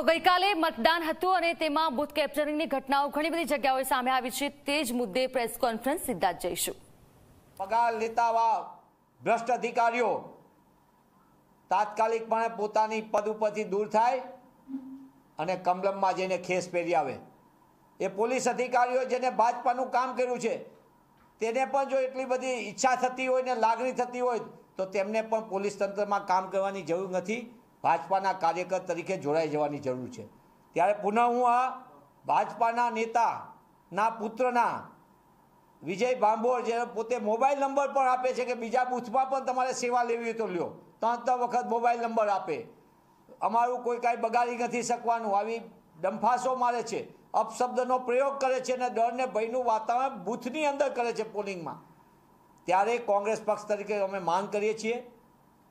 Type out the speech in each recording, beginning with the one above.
તો ગઈકાલે મતદાન હતું અને તેમાં બુથ કેપ્ચરિંગની ઘટનાઓ ઘણી બધી જગ્યાઓ સામે આવી છે તે જ મુદ્દે પ્રેસ કોન્ફરન્સ સીધા જઈશું પગાર લેતાવા ભ્રષ્ટ અધિકારીઓ તાત્કાલિકપણે પોતાની પદ ઉપરથી દૂર થાય અને કમલમમાં જઈને ખેસ પહેરી આવે એ પોલીસ અધિકારીઓ જેને ભાજપાનું કામ કર્યું છે તેને પણ જો એટલી બધી ઈચ્છા થતી હોય ને લાગણી થતી હોય તો તેમને પણ પોલીસ તંત્રમાં કામ કરવાની જરૂર નથી ભાજપાના કાર્યકર તરીકે જોડાઈ જવાની જરૂર છે ત્યારે પુનઃ હું આ ભાજપાના નેતાના પુત્રના વિજય ભાંભોર જે પોતે મોબાઈલ નંબર પણ આપે છે કે બીજા બૂથમાં પણ તમારે સેવા લેવી હોય તો લ્યો ત્રણ ત્રણ વખત મોબાઈલ નંબર આપે અમારું કોઈ કાંઈ બગાડી નથી શકવાનું આવી ડંફાસો મારે છે અપશબ્દનો પ્રયોગ કરે છે અને ડરને ભયનું વાતાવરણ બૂથની અંદર કરે છે પોલિંગમાં ત્યારે કોંગ્રેસ પક્ષ તરીકે અમે માંગ કરીએ છીએ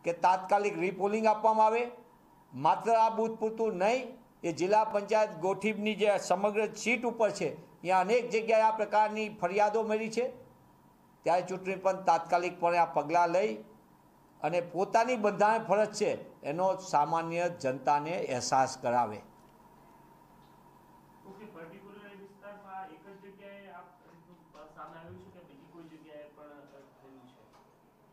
કે તાત્કાલિક રીપોલિંગ આપવામાં આવે માત્ર આ બૂથ પૂરતું નહીં એ જિલ્લા પંચાયત ગોઠીબની જે સમગ્ર સીટ ઉપર છે ત્યાં અનેક જગ્યાએ આ પ્રકારની ફરિયાદો મળી છે ત્યારે ચૂંટણી પંચ તાત્કાલિકપણે આ પગલાં લઈ અને પોતાની બંધારણ ફરજ છે એનો સામાન્ય જનતાને અહેસાસ કરાવે એક જ જગ્યાએ સામે આવ્યું છે કે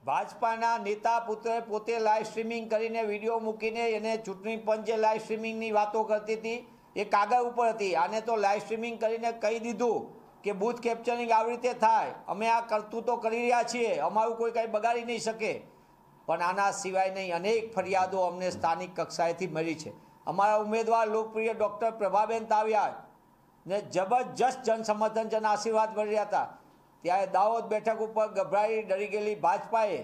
ભાજપાના નેતા પુત્રે પોતે લાઈવ સ્ટ્રીમિંગ કરીને વિડીયો મૂકીને એને ચૂંટણી પંચે લાઈવ સ્ટ્રીમિંગની વાતો કરતી હતી એ કાગળ ઉપર હતી આને તો લાઈવ સ્ટ્રીમિંગ કરીને કહી દીધું કે બૂથ કેપ્ચરિંગ આવી રીતે થાય અમે આ કરતું તો કરી રહ્યા છીએ અમારું કોઈ કાંઈ બગાડી નહીં શકે પણ આના સિવાય નહીં અનેક ફરિયાદો અમને સ્થાનિક કક્ષાએથી મળી છે અમારા ઉમેદવાર લોકપ્રિય ડૉક્ટર પ્રભાબેન તાવ્યા ને જબરજસ્ત જનસમર્થન જન આશીર્વાદ મળી રહ્યા હતા ત્યારે દાહોદ બેઠક ઉપર ગભરાઈ ડરી ગયેલી ભાજપાએ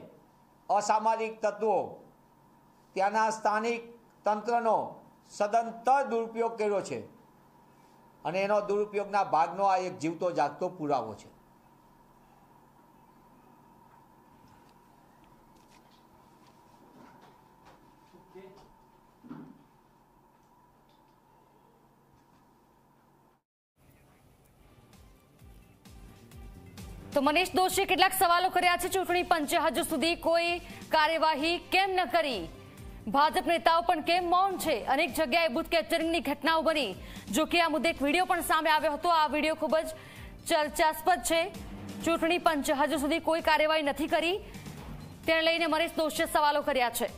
અસામાજિક તત્વો ત્યાંના સ્થાનિક તંત્રનો સદંતર દુરુપયોગ કર્યો છે અને એનો દુરુપયોગના ભાગનો આ એક જીવતો જાગતો પુરાવો છે તો મનીષ દોશીએ કેટલાક સવાલો કર્યા છે ચૂંટણી પંચે હજુ સુધી કોઈ કાર્યવાહી કેમ ન કરી ભાજપ નેતાઓ પણ કેમ મૌન છે અનેક જગ્યાએ બુથ કેપ્ચરિંગની ઘટનાઓ બની જોકે આ મુદ્દે એક વિડીયો પણ સામે આવ્યો હતો આ વિડીયો ખૂબ જ ચર્ચાસ્પદ છે ચૂંટણી પંચે હજુ સુધી કોઈ કાર્યવાહી નથી કરી તેને લઈને મનીષ દોશીએ સવાલો કર્યા છે